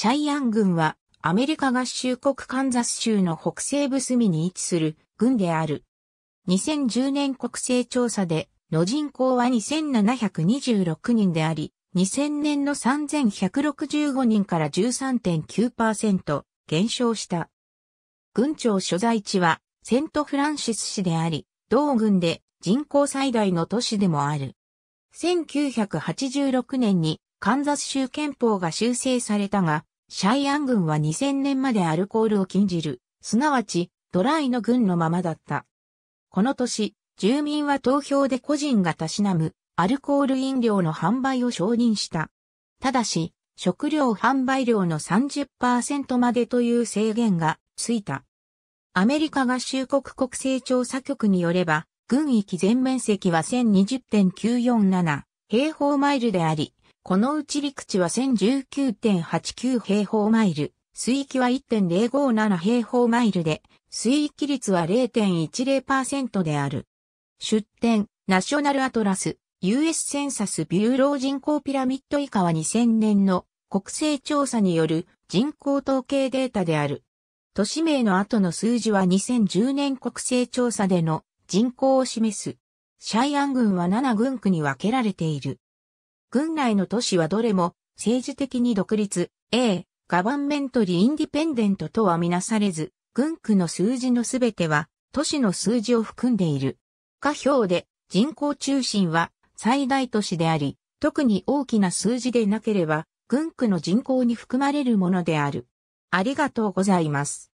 シャイアン軍はアメリカ合衆国カンザス州の北西部隅に位置する軍である。2010年国勢調査での人口は2726人であり、2000年の3165人から13.9%減少した。軍庁所在地はセントフランシス市であり、同軍で人口最大の都市でもある。1986年にカンザス州憲法が修正されたが、シャイアン軍は2000年までアルコールを禁じる、すなわち、ドライの軍のままだった。この年、住民は投票で個人がたしなむ、アルコール飲料の販売を承認した。ただし、食料販売量の30%までという制限がついた。アメリカ合衆国国勢調査局によれば、軍域全面積は1020.947平方マイルであり、このうち陸地は1019.89平方マイル、水域は1.057平方マイルで、水域率は0.10%である。出展、ナショナルアトラス、US センサスビューロー人口ピラミッド以下は2000年の国勢調査による人口統計データである。都市名の後の数字は2010年国勢調査での人口を示す。シャイアン軍は7軍区に分けられている。軍内の都市はどれも政治的に独立、A、ガバンメントリインディペンデントとはみなされず、軍区の数字のすべては都市の数字を含んでいる。下表で人口中心は最大都市であり、特に大きな数字でなければ、軍区の人口に含まれるものである。ありがとうございます。